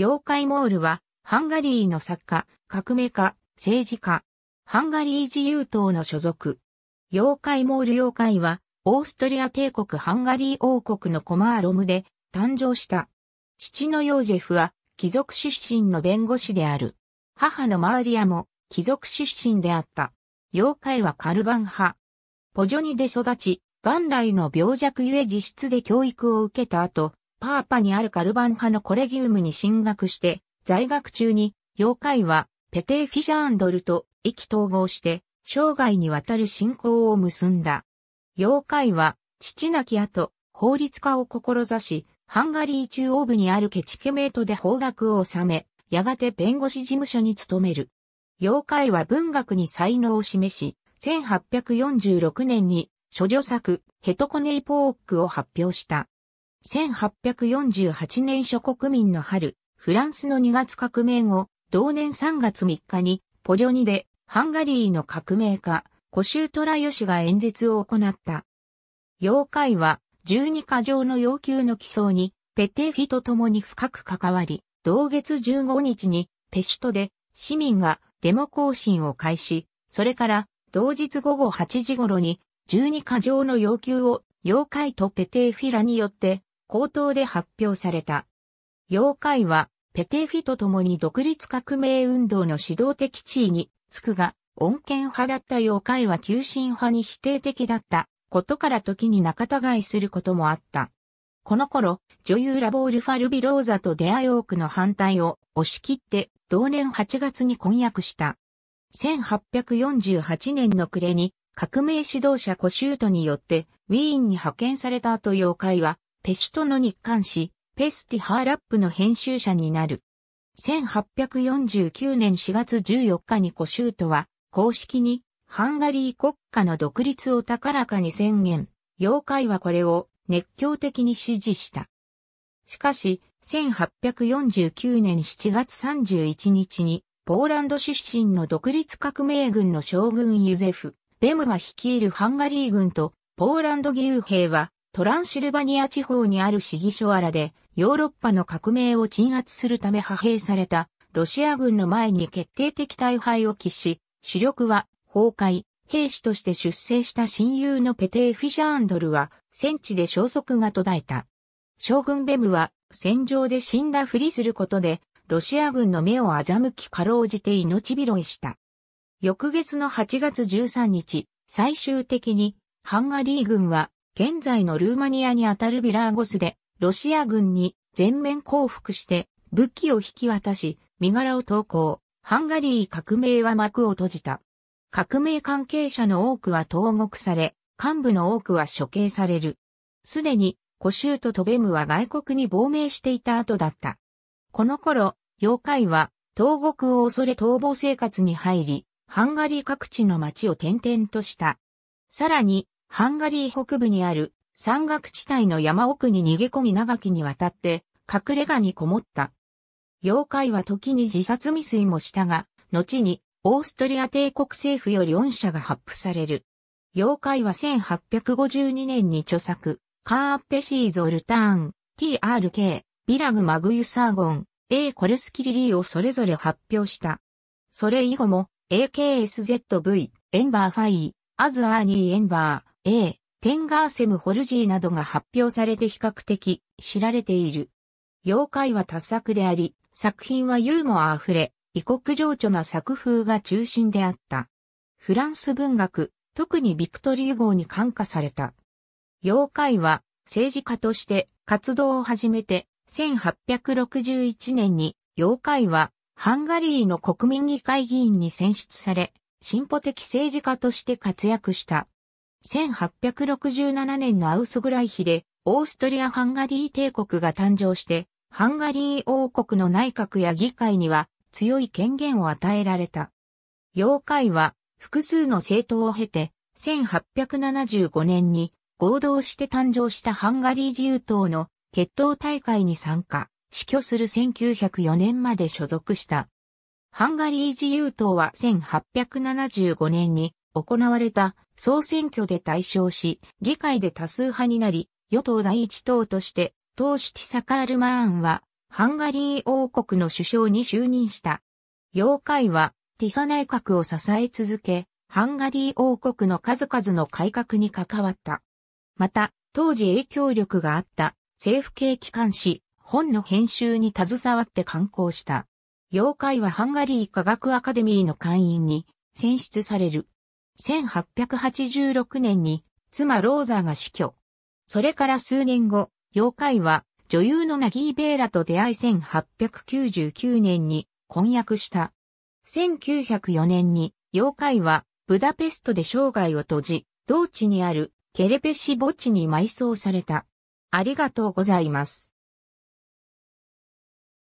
妖怪モールは、ハンガリーの作家、革命家、政治家、ハンガリー自由党の所属。妖怪モール妖怪は、オーストリア帝国ハンガリー王国のコマーロムで誕生した。父のヨージェフは、貴族出身の弁護士である。母のマーリアも、貴族出身であった。妖怪はカルバン派。ポジョニで育ち、元来の病弱ゆえ自室で教育を受けた後、パーパにあるカルバン派のコレギウムに進学して、在学中に、妖怪は、ペテー・フィシャーンドルと意気統合して、生涯にわたる信仰を結んだ。妖怪は、父なき後、法律家を志し、ハンガリー中央部にあるケチケメートで法学を収め、やがて弁護士事務所に勤める。妖怪は文学に才能を示し、1846年に、処女作、ヘトコネイポークを発表した。1848年諸国民の春、フランスの2月革命後、同年3月3日に、ポジョニで、ハンガリーの革命家、コシュートラヨシが演説を行った。妖怪は、12箇条の要求の起草に、ペテフィと共に深く関わり、同月15日に、ペシュトで、市民がデモ行進を開始、それから、同日午後8時頃に、12箇条の要求を、妖怪とペテーフィラによって口頭で発表された。妖怪は、ペテフィと共に独立革命運動の指導的地位につくが、穏健派だった妖怪は急進派に否定的だったことから時に仲違いすることもあった。この頃、女優ラボール・ファルビローザと出会い多くの反対を押し切って同年8月に婚約した。1848年の暮れに革命指導者コシュートによってウィーンに派遣された後妖怪はペシュトの日刊誌、ペスティ・ハーラップの編集者になる。1849年4月14日にコシュートは、公式に、ハンガリー国家の独立を高らかに宣言、妖怪はこれを熱狂的に支持した。しかし、1849年7月31日に、ポーランド出身の独立革命軍の将軍ユゼフ、ベムが率いるハンガリー軍と、ポーランド義勇兵は、トランシルバニア地方にある市議所荒で、ヨーロッパの革命を鎮圧するため派兵された、ロシア軍の前に決定的大敗を喫し、主力は崩壊、兵士として出征した親友のペテー・フィシャーンドルは、戦地で消息が途絶えた。将軍ベムは、戦場で死んだふりすることで、ロシア軍の目を欺きかろうじて命拾いした。翌月の8月13日、最終的に、ハンガリー軍は現在のルーマニアにあたるビラーゴスで、ロシア軍に全面降伏して武器を引き渡し、身柄を投降。ハンガリー革命は幕を閉じた。革命関係者の多くは投獄され、幹部の多くは処刑される。すでに、コシュートトベムは外国に亡命していた後だった。この頃、妖怪は、投獄を恐れ逃亡生活に入り、ハンガリー各地の町を転々とした。さらに、ハンガリー北部にある山岳地帯の山奥に逃げ込み長きにわたって隠れ家にこもった。妖怪は時に自殺未遂もしたが、後にオーストリア帝国政府より恩赦が発布される。妖怪は1852年に著作、カーッペシーゾルターン、TRK、ビラグマグユサーゴン、A コルスキリリーをそれぞれ発表した。それ以後も、AKSZV、エンバーファイアズアーニーエンバー、A、テンガーセム・ホルジーなどが発表されて比較的知られている。妖怪は多作であり、作品はユーモア溢れ、異国情緒な作風が中心であった。フランス文学、特にビクトリー号に感化された。妖怪は政治家として活動を始めて、1861年に妖怪はハンガリーの国民議会議員に選出され、進歩的政治家として活躍した。1867年のアウスグライヒで、オーストリア・ハンガリー帝国が誕生して、ハンガリー王国の内閣や議会には強い権限を与えられた。妖怪は複数の政党を経て、1875年に合同して誕生したハンガリー自由党の決闘大会に参加、死去する1904年まで所属した。ハンガリー自由党は1875年に行われた総選挙で大勝し、議会で多数派になり、与党第一党として、党首ティサカール・マーンは、ハンガリー王国の首相に就任した。妖怪は、ティサ内閣を支え続け、ハンガリー王国の数々の改革に関わった。また、当時影響力があった政府系機関紙、本の編集に携わって刊行した。妖怪はハンガリー科学アカデミーの会員に選出される。1886年に妻ローザーが死去。それから数年後、妖怪は女優のナギー・ベーラと出会い1899年に婚約した。1904年に妖怪はブダペストで生涯を閉じ、同地にあるケレペシ墓地に埋葬された。ありがとうございます。